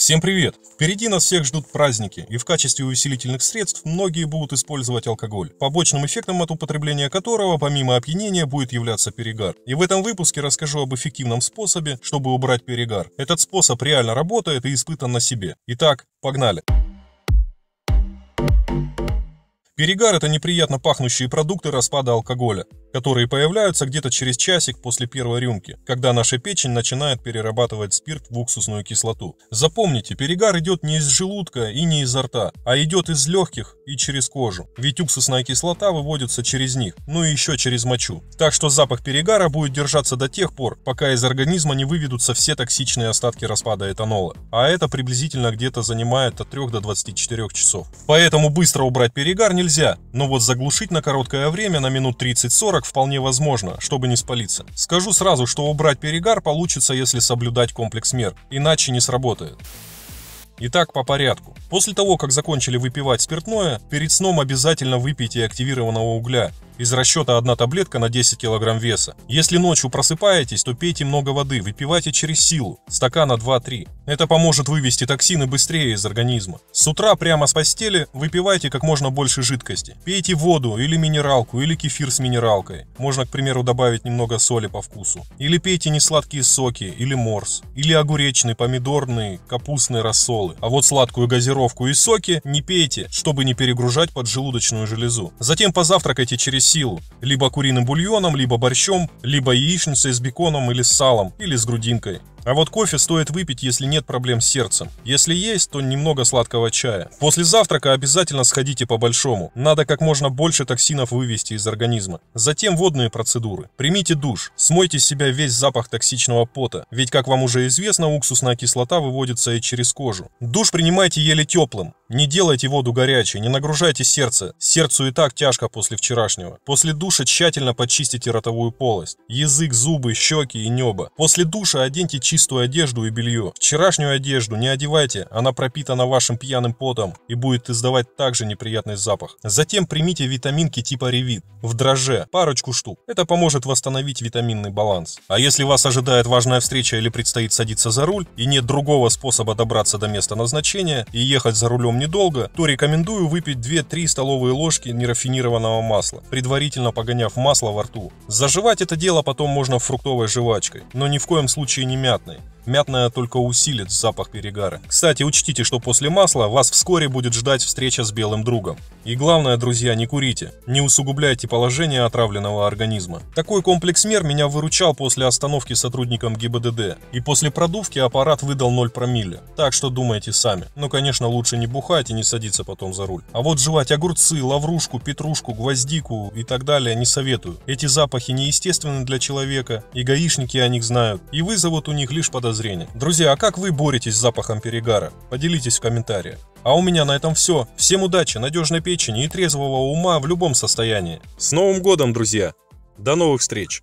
Всем привет! Впереди нас всех ждут праздники, и в качестве усилительных средств многие будут использовать алкоголь, побочным эффектом от употребления которого, помимо опьянения, будет являться перегар. И в этом выпуске расскажу об эффективном способе, чтобы убрать перегар. Этот способ реально работает и испытан на себе. Итак, погнали! Перегар – это неприятно пахнущие продукты распада алкоголя которые появляются где-то через часик после первой рюмки, когда наша печень начинает перерабатывать спирт в уксусную кислоту. Запомните, перегар идет не из желудка и не изо рта, а идет из легких и через кожу, ведь уксусная кислота выводится через них, ну и еще через мочу. Так что запах перегара будет держаться до тех пор, пока из организма не выведутся все токсичные остатки распада этанола, а это приблизительно где-то занимает от 3 до 24 часов. Поэтому быстро убрать перегар нельзя, но вот заглушить на короткое время, на минут 30-40, 40 вполне возможно, чтобы не спалиться. Скажу сразу, что убрать перегар получится, если соблюдать комплекс мер, иначе не сработает. Итак, по порядку. После того, как закончили выпивать спиртное, перед сном обязательно выпейте активированного угля, из расчета одна таблетка на 10 кг веса. Если ночью просыпаетесь, то пейте много воды, выпивайте через силу, стакана 2-3. Это поможет вывести токсины быстрее из организма. С утра прямо с постели выпивайте как можно больше жидкости. Пейте воду или минералку, или кефир с минералкой. Можно, к примеру, добавить немного соли по вкусу. Или пейте несладкие соки, или морс, или огуречный, помидорный, капустный рассолы. А вот сладкую газировку и соки не пейте, чтобы не перегружать поджелудочную железу. Затем позавтракайте через силу. Либо куриным бульоном, либо борщом, либо яичницей с беконом или с салом, или с грудинкой. А вот кофе стоит выпить, если нет проблем с сердцем. Если есть, то немного сладкого чая. После завтрака обязательно сходите по-большому. Надо как можно больше токсинов вывести из организма. Затем водные процедуры. Примите душ, смойте с себя весь запах токсичного пота, ведь, как вам уже известно, уксусная кислота выводится и через кожу. Душ принимайте еле теплым. Не делайте воду горячей, не нагружайте сердце. Сердцу и так тяжко после вчерашнего. После душа тщательно почистите ротовую полость, язык, зубы, щеки и небо. После душа оденьте чистый чистую одежду и белье. Вчерашнюю одежду не одевайте, она пропитана вашим пьяным потом и будет издавать также неприятный запах. Затем примите витаминки типа ревит в дроже, парочку штук. Это поможет восстановить витаминный баланс. А если вас ожидает важная встреча или предстоит садиться за руль и нет другого способа добраться до места назначения и ехать за рулем недолго, то рекомендую выпить 2-3 столовые ложки нерафинированного масла, предварительно погоняв масло во рту. Заживать это дело потом можно фруктовой жвачкой, но ни в коем случае не мят приятный. Мятное только усилит запах перегара. Кстати, учтите, что после масла вас вскоре будет ждать встреча с белым другом. И главное, друзья, не курите. Не усугубляйте положение отравленного организма. Такой комплекс мер меня выручал после остановки сотрудником ГИБДД. И после продувки аппарат выдал 0 промилле. Так что думайте сами. Но, конечно, лучше не бухать и не садиться потом за руль. А вот жевать огурцы, лаврушку, петрушку, гвоздику и так далее не советую. Эти запахи неестественны для человека, и гаишники о них знают, и вызовут у них лишь подозрения подозрений. Друзья, а как вы боретесь с запахом перегара? Поделитесь в комментариях. А у меня на этом все. Всем удачи, надежной печени и трезвого ума в любом состоянии. С Новым годом, друзья! До новых встреч!